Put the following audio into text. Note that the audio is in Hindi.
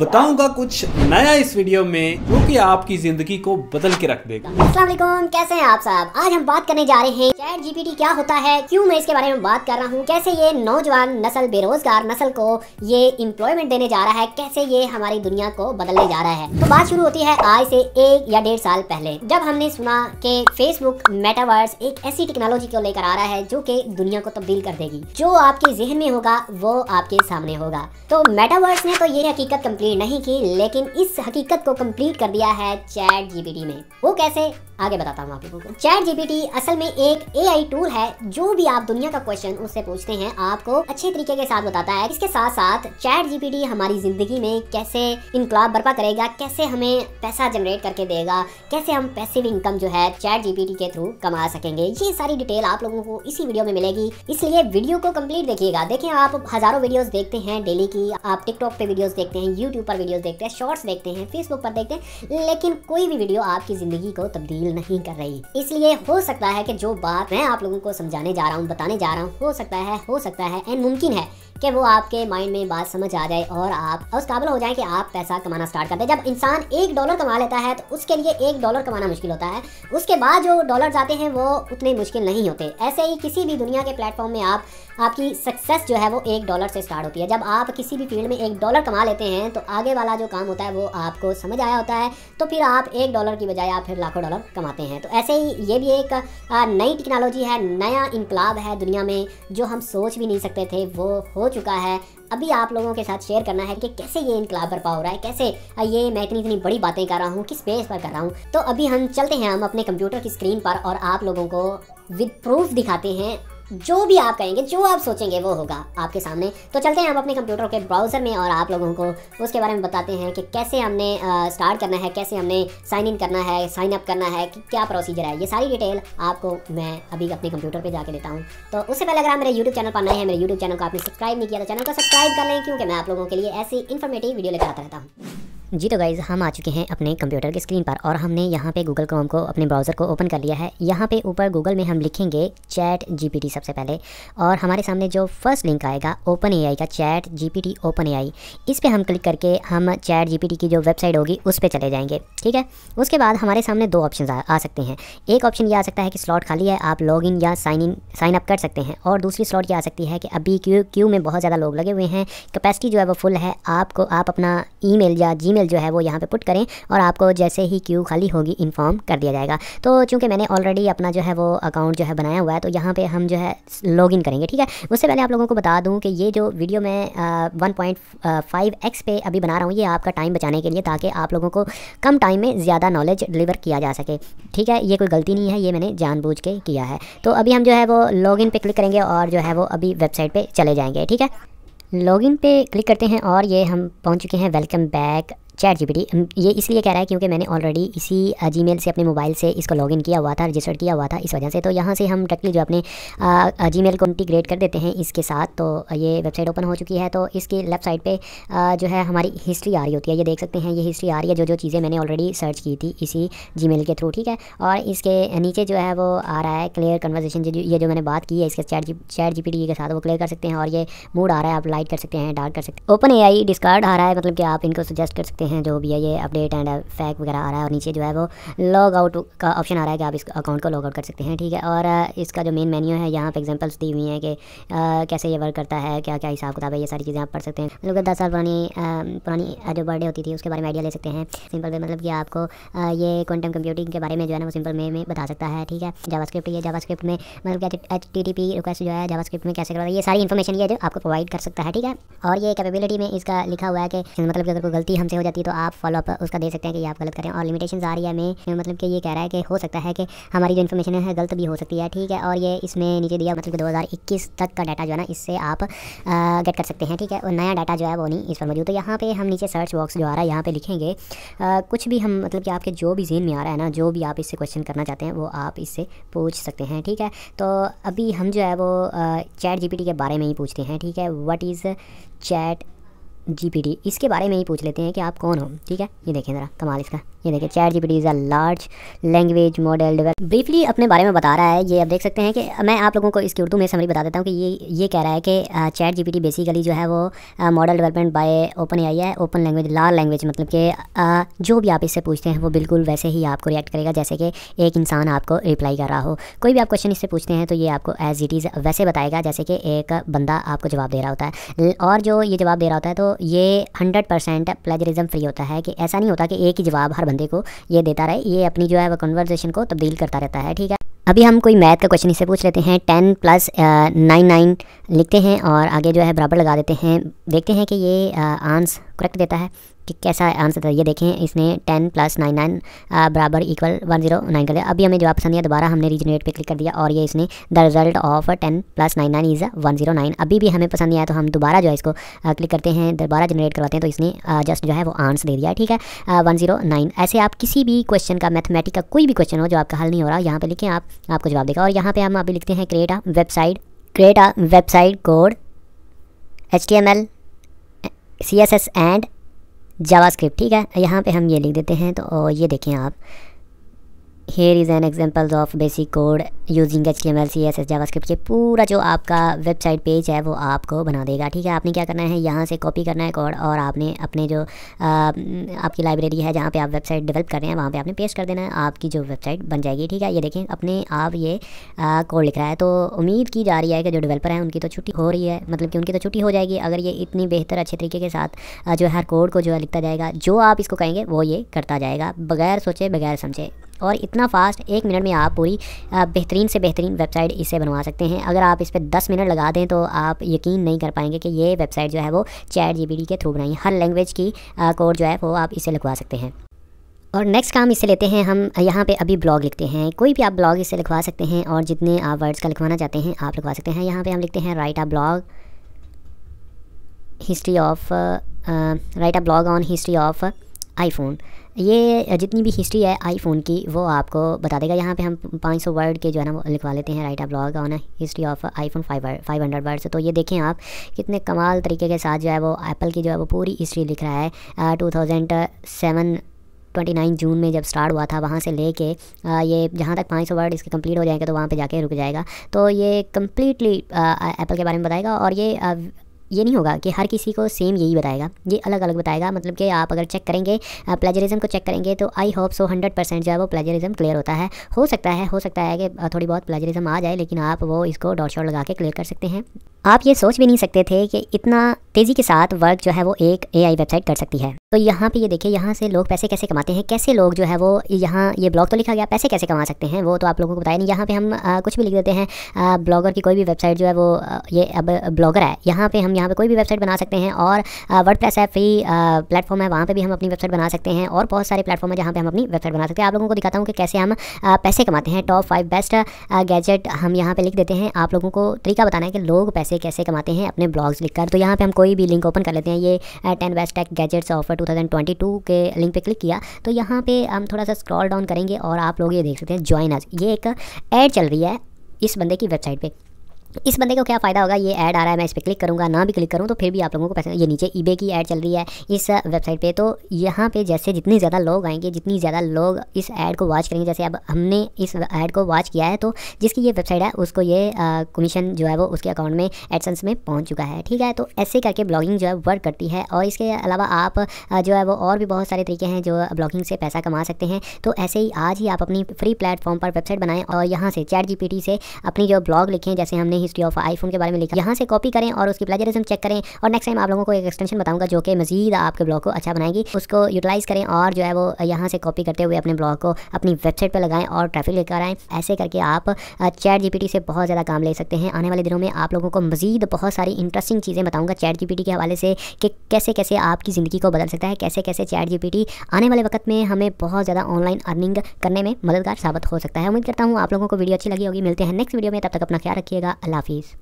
बताऊंगा कुछ नया इस वीडियो में जो कि आपकी जिंदगी को बदल के रख देगा वालेकुम कैसे हैं आप साहब आज हम बात करने जा रहे हैं चैट जीपीटी क्या होता है क्यों मैं इसके बारे में बात कर रहा हूँ कैसे ये नौजवान नस्ल बेरोजगार नस्ल को ये इम्प्लॉयमेंट देने जा रहा है कैसे ये हमारी दुनिया को बदलने जा रहा है तो बात शुरू होती है आज से एक या डेढ़ साल पहले जब हमने सुना के फेसबुक मेटावर्स एक ऐसी टेक्नोलॉजी को लेकर आ रहा है जो की दुनिया को तब्दील कर देगी जो आपके जहन में होगा वो आपके सामने होगा तो मेटावर्स ने तो ये हकीकत कम्प्लीट कंप्लीट नहीं की लेकिन इस हकीकत को कंप्लीट कर दिया है चैट जीपीटी में वो कैसे आगे बताता हूँ आप लोगों को चैट जीपीटी असल में एक ए टूल है जो भी आप दुनिया का क्वेश्चन उससे पूछते हैं आपको अच्छे तरीके के साथ बताता है इसके साथ साथ चैट जीपीटी हमारी जिंदगी में कैसे इनकलाब बर्पा करेगा कैसे हमें पैसा जनरेट करके देगा कैसे हम पैसिव इनकम जो है चैट जीपीटी के थ्रू कमा सकेंगे ये सारी डिटेल आप लोगों को इसी वीडियो में मिलेगी इसलिए वीडियो को कम्प्लीट देखिएगा देखें आप हजारों वीडियो देखते हैं डेली की आप टिकटॉक पे वीडियोज देखते हैं यूट्यूब पर वीडियोज देखते हैं शॉर्ट्स देखते हैं फेसबुक पर देखते हैं लेकिन कोई भी वीडियो आपकी जिंदगी को तब्दील डील नहीं कर रही इसलिए हो सकता है कि जो बात मैं आप लोगों को समझाने जा रहा हूँ बताने जा रहा हूँ हो सकता है हो सकता है एंड मुमकिन है कि वो आपके माइंड में बात समझ आ जाए और आप उस काबिल हो जाए कि आप पैसा कमाना स्टार्ट कर दें जब इंसान एक डॉलर कमा लेता है तो उसके लिए एक डॉलर कमाना मुश्किल होता है उसके बाद जो डॉलर आते हैं वो उतने मुश्किल नहीं होते ऐसे ही किसी भी दुनिया के प्लेटफॉर्म में आप आपकी सक्सेस जो है वो एक डॉलर से स्टार्ट होती है जब आप किसी भी फील्ड में एक डॉलर कमा लेते हैं तो आगे वाला जो काम होता है वो आपको समझ आया होता है तो फिर आप एक डॉलर की बजाय आप फिर लाखों डॉलर कमाते हैं तो ऐसे ही ये भी एक नई टेक्नोलॉजी है नया इनकलाब है दुनिया में जो हम सोच भी नहीं सकते थे वो हो चुका है अभी आप लोगों के साथ शेयर करना है कि कैसे ये इनकलाब बरपा हो रहा है कैसे ये मैं इतनी इतनी बड़ी बातें कर रहा हूँ किस बेस पर कर रहा हूँ तो अभी हम चलते हैं हम अपने कंप्यूटर की स्क्रीन पर और आप लोगों को विद प्रूफ दिखाते हैं जो भी आप कहेंगे जो आप सोचेंगे वो होगा आपके सामने तो चलते हैं आप अपने कंप्यूटर के ब्राउज़र में और आप लोगों को उसके बारे में बताते हैं कि कैसे हमने स्टार्ट करना है कैसे हमने साइन इन करना है साइन अप करना है कि क्या प्रोसीजर है ये सारी डिटेल आपको मैं अभी अपने कंप्यूटर पर जाकर देता हूँ तो उससे पहले अगर आप मेरे यूट्यूब चैनल पर नए हैं मेरे यूट्यूब चैनल को आपने सब्सक्राइब नहीं किया तो चैनल को सब्सक्राइब कर लें क्योंकि मैं आप लोगों के लिए ऐसी इन्फॉर्मेटिव वीडियो लेकर आता रहता हूँ जी तो गाइज़ हम आ चुके हैं अपने कंप्यूटर के स्क्रीन पर और हमने यहाँ पे गूगल क्रोम को अपने ब्राउज़र को ओपन कर लिया है यहाँ पे ऊपर गूगल में हम लिखेंगे चैट जीपीटी सबसे पहले और हमारे सामने जो फर्स्ट लिंक आएगा ओपन एआई का चैट जीपीटी ओपन एआई इस पर हम क्लिक करके हम चैट जीपीटी की जो वेबसाइट होगी उस पर चले जाएंगे ठीक है उसके बाद हमारे सामने दो ऑप्शन आ, आ सकते हैं एक ऑप्शन ये आ सकता है कि स्लॉट खाली है आप लॉग इन या साइन इन साइन अप कर सकते हैं और दूसरी स्लॉट ये आ सकती है कि अभी क्यू क्यू में बहुत ज़्यादा लोग लगे हुए हैं कैपेसिटी जो है वो फुल है आपको आप अपना ई या जी ईमेल जो है वो यहाँ पे पुट करें और आपको जैसे ही क्यू खाली होगी इन्फॉर्म कर दिया जाएगा तो चूँकि मैंने ऑलरेडी अपना जो है वो अकाउंट जो है बनाया हुआ है तो यहाँ पर हम जो है लॉगिन करेंगे ठीक है उससे पहले आप लोगों को बता दूँ कि ये जो वीडियो मैं वन पॉइंट फाइव एक्स पे अभी बना रहा हूँ ये आपका टाइम बचाने के लिए ताकि आप लोगों को कम टाइम में ज़्यादा नॉलेज डिलीवर किया जा सके ठीक है ये कोई गलती नहीं है ये मैंने जानबूझ के किया है तो अभी हम जो है वो इन पर क्लिक करेंगे और जो है वो अभी वेबसाइट पर चले जाएँगे ठीक है लॉगिन पे क्लिक करते हैं और ये हम पहुंच चुके हैं वेलकम बैक चैट जीपीटी ये इसलिए कह रहा है क्योंकि मैंने ऑलरेडी इसी जी से अपने मोबाइल से इसको लॉगिन किया हुआ था रजिस्टर्ड किया हुआ था इस वजह से तो यहाँ से हम डायरेक्टली जो अपने मेल को इंटीग्रेट कर देते हैं इसके साथ तो ये वेबसाइट ओपन हो चुकी है तो इसके लेफ्ट साइड पे जो है हमारी हिस्ट्री आ रही होती है ये देख सकते हैं ये हिस्ट्री आ रही है जो जो चीज़ें मैंने ऑलरेडी सर्च की थी इसी जी के थ्रू ठीक है और इसके नीचे जो है वो आ रहा है क्लियर कन्वर्जेशन ये जो मैंने बात की है इसके चैट जी चैट जी के साथ वो क्लियर कर सकते हैं और ये मूड आ रहा है आप लाइट कर सकते हैं डार्क कर सकते हैं ओपन ए आई डिस्कार्ड आ रहा है मतलब कि आप इनको सजेस्ट कर सकते हैं सकते हैं जो भी है ये अपडेट एंड फैक वगैरह आ रहा है और नीचे जो है वो लॉग आउट का ऑप्शन आ रहा है कि आप इस अकाउंट को लॉग आउट कर सकते हैं ठीक है और uh, इसका जो मेन मेन्यू है यहाँ पर एग्जाम्पल्स दी हुई हैं कि uh, कैसे ये वर्क करता है क्या क्या हिसाब किताब है ये सारी चीज़ें आप पढ़ सकते हैं लोग मतलब दस साल पुरानी uh, पुरानी जो बर्थडे होती थी उसके बारे में आइडिया ले सकते हैं सिंपल वे मतलब कि आपको ये क्वांटम कंप्यूटिंग के बारे में जो है ना वो सिंपल वे में बता सकता है ठीक है जावास्क्रिप्ट ये जावास्क्रिप्ट में मतलब क्या H T T P request जो है जावास्क्रिप्ट में कैसे करवा ये सारी इन्फॉर्मेशन ये जो आपको प्रोवाइड कर सकता है ठीक है और ये कैपेबिलिटी में इसका लिखा हुआ है कि मतलब कि अगर कोई गलती हमसे हो जाती थी तो आप फॉलोअप उसका दे सकते हैं कि आप गलत करें और लिमिटेशन आ रही है हमें मतलब कि ये कह रहा है कि हो सकता है कि हमारी जो इन्फॉर्मेशन है गलत भी हो सकती है ठीक है और ये इसमें नीचे दिया मतलब कि दो तक का डाटा जो है ना इससे आप गेट कर सकते हैं ठीक है और नया डाटा जो है वो नहीं इस पर मौजूद तो यहाँ पर हम नीचे सर्च बॉक्स जो आ रहा है यहाँ पर लिखेंगे कुछ भी हम मतलब कि आपके जो भी जेन में आ रहा है ना जो भी आप इससे क्वेश्चन करना चाहते हैं वो आप इससे पूछ सकते हैं ठीक है तो अभी हम जो है वो चैट जी के बारे में ही पूछते हैं ठीक है वट इज़ चैट जी इसके बारे में ही पूछ लेते हैं कि आप कौन हो ठीक है ये देखें ज़रा कमाल इसका ये देखिए Chat G is a large language model develop briefly अपने बारे में बता रहा है ये आप देख सकते हैं कि मैं आप लोगों को इसकी उर्दू में समरी बता देता हूँ कि ये ये कह रहा है कि चैट जी बेसिकली जो है वो model development by Open AI है ओपन लैंग्वेज लार्ज लैंग्वेज मतलब कि जो भी आप इससे पूछते हैं वो बिल्कुल वैसे ही आपको रिएक्ट करेगा जैसे कि एक इंसान आपको रिप्लाई कर रहा हो कोई भी आप क्वेश्चन इससे पूछते हैं तो ये आपको एज इट इज़ वैसे बताएगा जैसे कि एक बंदा आपको जवाब दे रहा होता है और जो ये जवाब दे रहा होता है तो ये हंड्रेड परसेंट प्लेजरिज्म फ्री होता है कि ऐसा नहीं होता कि एक ही जवाब हर बंदे को ये देता रहे ये अपनी जो है वो कन्वर्जेशन को तब्दील करता रहता है ठीक है अभी हम कोई मैथ का क्वेश्चन इसे पूछ लेते हैं टेन प्लस नाइन नाइन लिखते हैं और आगे जो है बराबर लगा देते हैं देखते हैं कि ये आंस करेक्ट देता है कि कैसा आंसर था ये देखें इसने टेन प्लस नाइन नाइन बराबर इक्वल वन जीरो नाइन कर दिया अभी हमें जवाब पसंद आया दोबारा हमने रीजनरेट पे क्लिक कर दिया और ये इसने the result of ten plus nine nine is one zero nine अभी भी हमें पसंद नहीं आया तो हम दोबारा जो है इसको क्लिक करते हैं दोबारा जनरेट करवाते हैं तो इसने जस्ट जो है वो आंसर दे दिया ठीक है वन जीरो नाइन ऐसे आप किसी भी क्वेश्चन का मैथमेटिक का कोई भी क्वेश्चन हो जो आपका हल नहीं हो रहा यहाँ पर लिखें आप आपको जवाब देगा और यहाँ पर हम अभी लिखते हैं create a website create a website code H T M L C S S and JavaScript ठीक है यहाँ पे हम ये लिख देते हैं तो ये देखें आप here is an examples of basic code using HTML, CSS, JavaScript ये पूरा जो आपका वेबसाइट पेज है वो आपको बना देगा ठीक है आपने क्या करना है यहाँ से कॉपी करना है कोड और आपने अपने जो आ, आपकी लाइब्रेरी है जहाँ पे आप वेबसाइट डेवलप कर रहे हैं वहाँ पे आपने पेस्ट कर देना है आपकी जो वेबसाइट बन जाएगी ठीक है ये देखें अपने आप ये कोड लिख रहा है तो उम्मीद की जा रही है कि जो डिवेल्पर हैं उनकी तो छुट्टी हो रही है मतलब कि उनकी तो छुट्टी हो जाएगी अगर ये इतनी बेहतर अच्छे तरीके के साथ जो है हर कोड को जो है लिखता जाएगा जो आप इसको कहेंगे वो ये करता जाएगा बगैर सोचे बगैर समझे और इतना फास्ट एक मिनट में आप पूरी बेहतरीन से बेहतरीन वेबसाइट इसे बनवा सकते हैं अगर आप इस पर दस मिनट लगा दें तो आप यकीन नहीं कर पाएंगे कि ये वेबसाइट जो है वो चैट जी के थ्रू बनाई हर लैंग्वेज की कोड जो है वो आप इसे लगवा सकते हैं और नेक्स्ट काम इससे लेते हैं हम यहाँ पे अभी ब्लॉग लिखते हैं कोई भी आप ब्लॉग इससे लिखवा सकते हैं और जितने आप वर्ड्स का लिखवाना चाहते हैं आप लिखवा सकते हैं यहाँ पे हम लिखते हैं write a blog history of write a blog on history of iPhone ये जितनी भी हिस्ट्री है आईफोन की वो आपको बता देगा यहाँ पे हम 500 वर्ड के जो है ना वो लिखवा लेते हैं राइट आप blog on history of iPhone five five hundred word तो ये देखें आप कितने कमाल तरीके के साथ जो है वो एप्पल की जो है वो पूरी हिस्ट्री लिख रहा है two thousand seven twenty nine June में जब स्टार्ट हुआ था वहाँ से ले कर ये जहाँ तक पाँच सौ वर्ड इसके कम्प्लीट हो जाएंगे तो वहाँ पे जाके रुक जाएगा तो ये कम्प्लीटली एप्पल के बारे में बताएगा और ये ये नहीं होगा कि हर किसी को सेम यही बताएगा ये अलग अलग बताएगा मतलब कि आप अगर चेक करेंगे प्लेजरिज्म को चेक करेंगे तो I hope so hundred percent जो है वो प्लेजरिज्म क्लियर होता है हो सकता है हो सकता है कि थोड़ी बहुत प्लेजरिज्म आ जाए लेकिन आप वो इसको डॉट शॉट लगा के क्लियर कर सकते हैं आप ये सोच भी नहीं सकते थे कि इतना तेज़ी के साथ वर्क जो है वो एक एआई वेबसाइट कर सकती है तो यहाँ पे ये देखिए यहाँ से लोग पैसे कैसे कमाते हैं कैसे लोग जो है वो यहाँ ये ब्लॉग तो लिखा गया पैसे कैसे कमा सकते हैं वो तो आप लोगों को बताया नहीं यहाँ पे हम आ, कुछ भी लिख देते हैं आ, ब्लॉगर की कोई भी वेबसाइट जो है वो ये अब ब्लॉगर है यहाँ पर हम यहाँ पर कोई भी वेबसाइट बना सकते हैं और वर्ड प्रेस है फ्री प्लेटफॉर्म है वहाँ पर भी हम अपनी वेबसाइट बना सकते हैं और बहुत सारे प्लेटफॉर्म है जहाँ पर हम अपनी वेबसाइट बना सकते हैं आप लोगों को दिखाता हूँ कि कैसे हम पैसे कमाते हैं टॉप फाइव बेस्ट गैजेट हम यहाँ पर लिख देते हैं आप लोगों को तरीका बताना है कि लोग पैसे पैसे कैसे कमाते हैं अपने ब्लॉग्स लिखकर तो यहाँ पे हम कोई भी लिंक ओपन कर लेते हैं ये ten best tech gadgets offer 2022 के लिंक पे क्लिक किया तो यहाँ पे हम थोड़ा सा स्क्रॉल डाउन करेंगे और आप लोग ये देख सकते हैं ज्वाइन आज ये एक ऐड चल रही है इस बंदे की वेबसाइट पर इस बंदे को क्या फ़ायदा होगा ये ऐड आ रहा है मैं इस पर क्लिक करूँगा ना भी क्लिक करूँ तो फिर भी आप लोगों को पैसे ये नीचे ईबे की ऐड चल रही है इस वेबसाइट पे तो यहाँ पे जैसे जितने ज़्यादा लोग आएंगे जितनी ज़्यादा लोग इस ऐड को वॉच करेंगे जैसे अब हमने इस ऐड को वॉच किया है तो जिसकी ये वेबसाइट है उसको ये कमीशन जो है वो उसके अकाउंट में एडसन्स में पहुँच चुका है ठीक है तो ऐसे करके ब्लॉगिंग जो है वर्क करती है और इसके अलावा आप जो है वो और भी बहुत सारे तरीके हैं जो ब्लॉगिंग से पैसा कमा सकते हैं तो ऐसे ही आज ही आप अपनी फ्री प्लेटफॉर्म पर वेबसाइट बनाएँ और यहाँ से चैट जी से अपनी जो ब्लॉग लिखें जैसे हमने हिस्ट्री ऑफ आईफोन के बारे में लिखा यहाँ से कॉपी करें और उसकी प्लेजरिज्म चेक करें और नेक्स्ट टाइम आप लोगों को एक एक्सटेंशन बताऊंगा जो कि मजीद आपके ब्लॉग को अच्छा बनाएगी उसको यूटिलाइज़ करें और जो है वो यहाँ से कॉपी करते हुए अपने ब्लॉग को अपनी वेबसाइट पर लगाएं और ट्रैफिक लेकर आएँ ऐसे करके आप चैट जीपीटी से बहुत ज़्यादा काम ले सकते हैं आने वाले दिनों में आप लोगों को मजीद बहुत सारी इंटरेस्टिंग चीज़ें बताऊँगा चैट जीपीटी के हवाले से कि कैसे कैसे आपकी ज़िंदगी को बदल सकता है कैसे कैसे चैट जीपीटी आने वाले वक्त में हमें बहुत ज़्यादा ऑनलाइन अर्निंग करने में मददगार साबित हो सकता है उम्मीद करता हूँ आप लोगों को वीडियो अच्छी लगी होगी मिलते हैं नेक्स्ट वीडियो में तब तक अपना ख्याल रखिएगा Love yous.